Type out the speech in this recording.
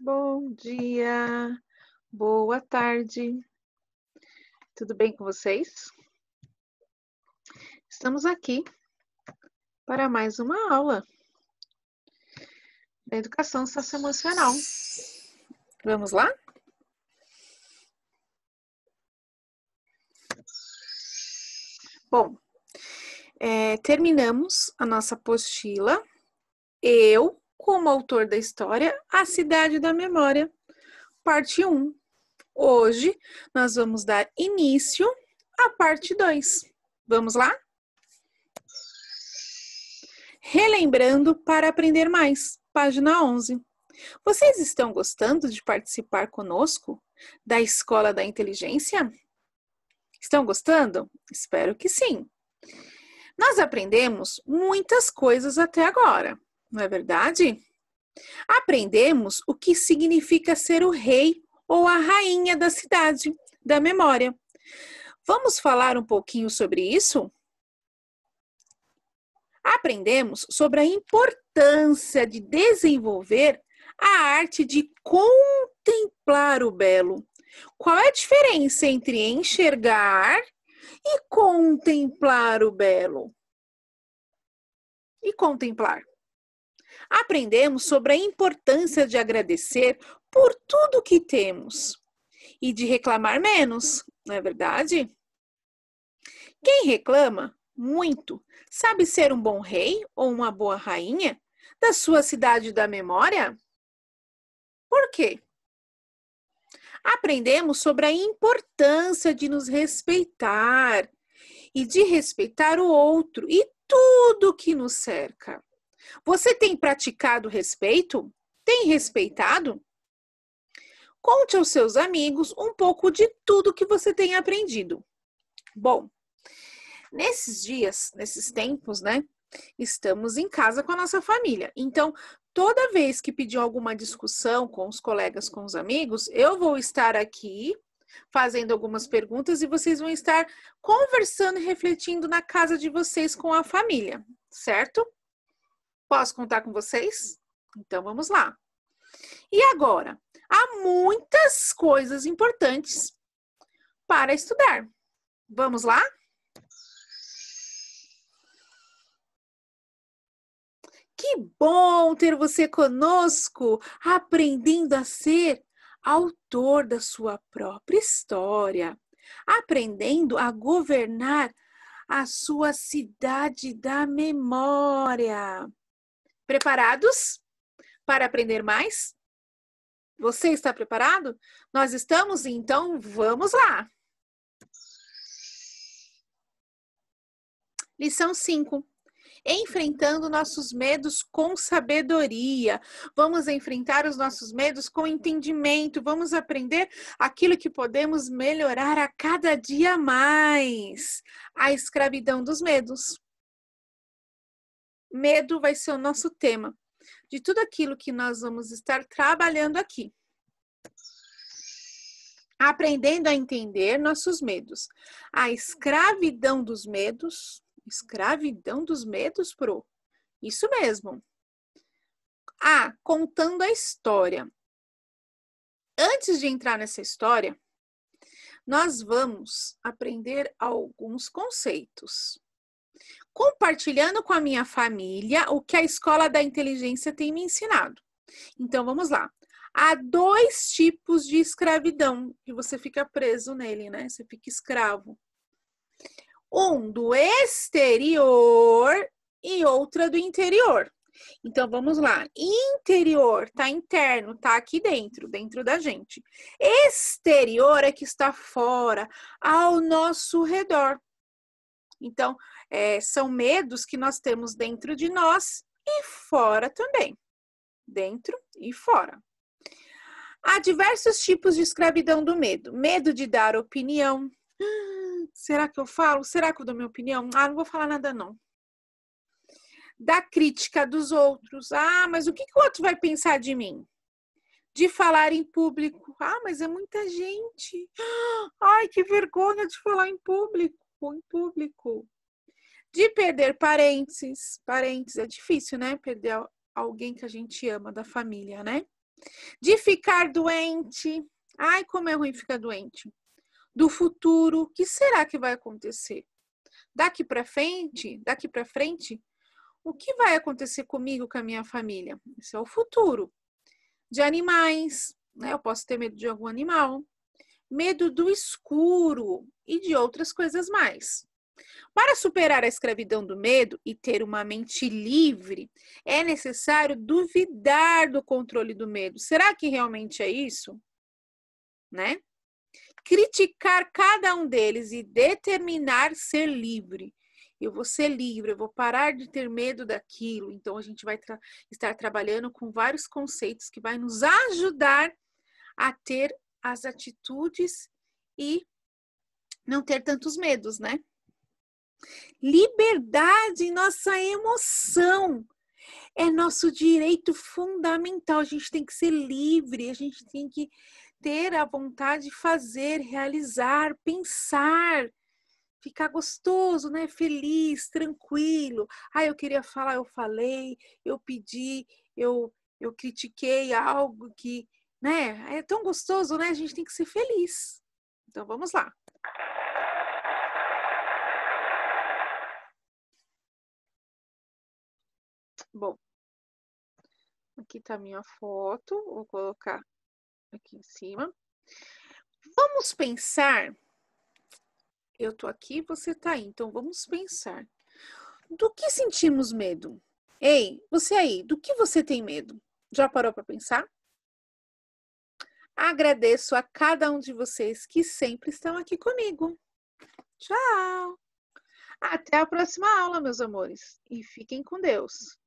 Bom dia, boa tarde. Tudo bem com vocês? Estamos aqui para mais uma aula da educação socioemocional. Vamos lá? Bom, é, terminamos a nossa apostila. Eu como autor da história, A Cidade da Memória, parte 1. Hoje nós vamos dar início à parte 2. Vamos lá? Relembrando para aprender mais, página 11. Vocês estão gostando de participar conosco da Escola da Inteligência? Estão gostando? Espero que sim. Nós aprendemos muitas coisas até agora. Não é verdade? Aprendemos o que significa ser o rei ou a rainha da cidade, da memória. Vamos falar um pouquinho sobre isso? Aprendemos sobre a importância de desenvolver a arte de contemplar o belo. Qual é a diferença entre enxergar e contemplar o belo? E contemplar? aprendemos sobre a importância de agradecer por tudo que temos e de reclamar menos, não é verdade? Quem reclama muito sabe ser um bom rei ou uma boa rainha da sua cidade da memória? Por quê? Aprendemos sobre a importância de nos respeitar e de respeitar o outro e tudo que nos cerca. Você tem praticado respeito? Tem respeitado? Conte aos seus amigos um pouco de tudo que você tem aprendido. Bom, nesses dias, nesses tempos, né? Estamos em casa com a nossa família. Então, toda vez que pedir alguma discussão com os colegas, com os amigos, eu vou estar aqui fazendo algumas perguntas e vocês vão estar conversando e refletindo na casa de vocês com a família, certo? Posso contar com vocês? Então vamos lá. E agora, há muitas coisas importantes para estudar. Vamos lá? Que bom ter você conosco, aprendendo a ser autor da sua própria história, aprendendo a governar a sua cidade da memória. Preparados para aprender mais? Você está preparado? Nós estamos, então vamos lá! Lição 5. Enfrentando nossos medos com sabedoria. Vamos enfrentar os nossos medos com entendimento. Vamos aprender aquilo que podemos melhorar a cada dia mais. A escravidão dos medos medo vai ser o nosso tema de tudo aquilo que nós vamos estar trabalhando aqui. Aprendendo a entender nossos medos. A escravidão dos medos. Escravidão dos medos, Pro. Isso mesmo. A. Ah, contando a história. Antes de entrar nessa história, nós vamos aprender alguns conceitos compartilhando com a minha família o que a escola da inteligência tem me ensinado. Então vamos lá. Há dois tipos de escravidão que você fica preso nele, né? Você fica escravo. Um do exterior e outra do interior. Então vamos lá. Interior tá interno, tá aqui dentro, dentro da gente. Exterior é que está fora, ao nosso redor. Então, é, são medos que nós temos dentro de nós e fora também. Dentro e fora. Há diversos tipos de escravidão do medo: medo de dar opinião. Hum, será que eu falo? Será que eu dou minha opinião? Ah, não vou falar nada, não. Da crítica dos outros. Ah, mas o que, que o outro vai pensar de mim? de falar em público. Ah, mas é muita gente. Ai, que vergonha de falar em público corpo em público, de perder parentes. Parentes é difícil, né? Perder alguém que a gente ama da família, né? De ficar doente. Ai, como é ruim ficar doente. Do futuro, o que será que vai acontecer? Daqui para frente, daqui para frente, o que vai acontecer comigo, com a minha família? Isso é o futuro. De animais, né? Eu posso ter medo de algum animal medo do escuro e de outras coisas mais. Para superar a escravidão do medo e ter uma mente livre, é necessário duvidar do controle do medo. Será que realmente é isso? Né? Criticar cada um deles e determinar ser livre. Eu vou ser livre, eu vou parar de ter medo daquilo. Então, a gente vai tra estar trabalhando com vários conceitos que vai nos ajudar a ter as atitudes e não ter tantos medos, né? Liberdade em nossa emoção é nosso direito fundamental. A gente tem que ser livre, a gente tem que ter a vontade de fazer, realizar, pensar, ficar gostoso, né? Feliz, tranquilo. Ah, eu queria falar, eu falei, eu pedi, eu eu critiquei algo que né? É tão gostoso, né? A gente tem que ser feliz. Então vamos lá. Bom, aqui tá a minha foto, vou colocar aqui em cima. Vamos pensar. Eu tô aqui, você tá aí, então vamos pensar. Do que sentimos medo? Ei, você aí, do que você tem medo? Já parou para pensar? Agradeço a cada um de vocês que sempre estão aqui comigo. Tchau! Até a próxima aula, meus amores, e fiquem com Deus!